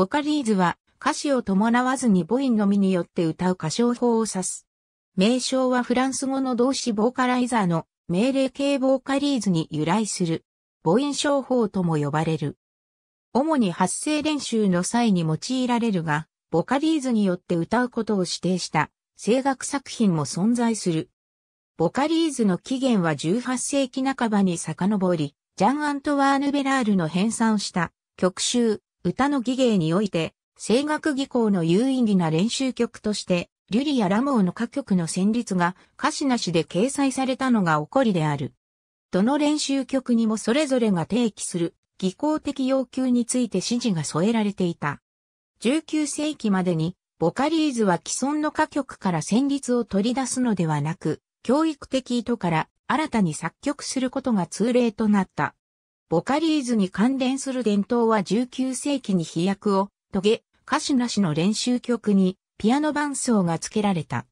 ボカリーズは歌詞を伴わずに母音のみによって歌う歌唱法を指す。名称はフランス語の動詞ボーカライザーの命令形ボーカリーズに由来する母音唱法とも呼ばれる。主に発声練習の際に用いられるが、ボカリーズによって歌うことを指定した声楽作品も存在する。ボカリーズの起源は18世紀半ばに遡り、ジャン・アントワーヌ・ベラールの編纂した曲集歌の技芸において、声楽技巧の有意義な練習曲として、リュリやラモーの歌曲の旋律が歌詞なしで掲載されたのが起こりである。どの練習曲にもそれぞれが提起する技巧的要求について指示が添えられていた。19世紀までに、ボカリーズは既存の歌曲から旋律を取り出すのではなく、教育的意図から新たに作曲することが通例となった。ボカリーズに関連する伝統は19世紀に飛躍を遂げ、歌手なしの練習曲にピアノ伴奏が付けられた。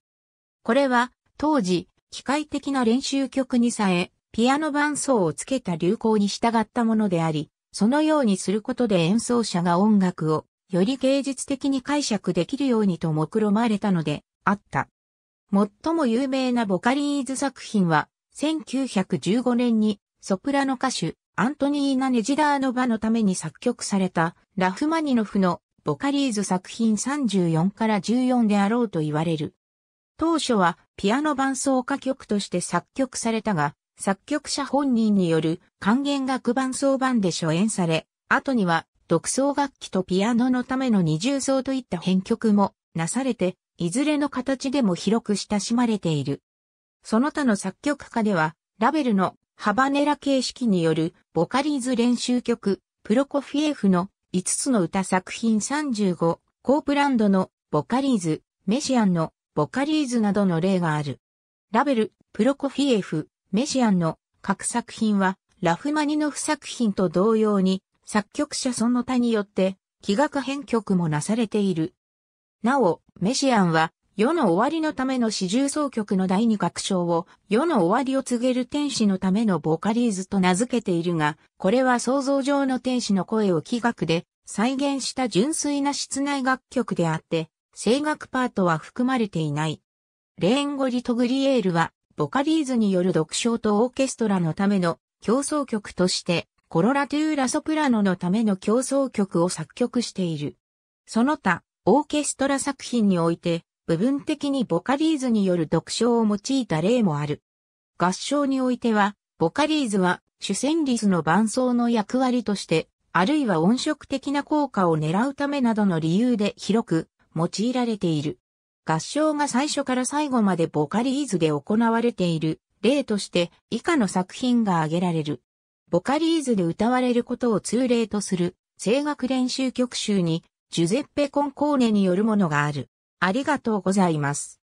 これは当時、機械的な練習曲にさえ、ピアノ伴奏をつけた流行に従ったものであり、そのようにすることで演奏者が音楽をより芸術的に解釈できるようにと目論まれたのであった。最も有名なボカリーズ作品は、1915年にソプラノ歌手アントニーナ・ネジダーノバのために作曲されたラフマニノフのボカリーズ作品34から14であろうと言われる。当初はピアノ伴奏歌曲として作曲されたが、作曲者本人による管弦楽伴奏版で初演され、後には独奏楽器とピアノのための二重奏といった編曲もなされて、いずれの形でも広く親しまれている。その他の作曲家では、ラベルのハバネラ形式によるボカリーズ練習曲、プロコフィエフの5つの歌作品35、コープランドのボカリーズ、メシアンのボカリーズなどの例がある。ラベル、プロコフィエフ、メシアンの各作品はラフマニノフ作品と同様に作曲者その他によって気楽編曲もなされている。なお、メシアンは世の終わりのための四重奏曲の第二楽章を、世の終わりを告げる天使のためのボーカリーズと名付けているが、これは想像上の天使の声を器楽で再現した純粋な室内楽曲であって、声楽パートは含まれていない。レーンゴリ・トグリエールは、ボカリーズによる独唱とオーケストラのための競争曲として、コロラトゥーラソプラノのための競争曲を作曲している。その他、オーケストラ作品において、部分的にボカリーズによる読書を用いた例もある。合唱においては、ボカリーズは主旋律の伴奏の役割として、あるいは音色的な効果を狙うためなどの理由で広く用いられている。合唱が最初から最後までボカリーズで行われている例として以下の作品が挙げられる。ボカリーズで歌われることを通例とする声楽練習曲集にジュゼッペ・コンコーネによるものがある。ありがとうございます。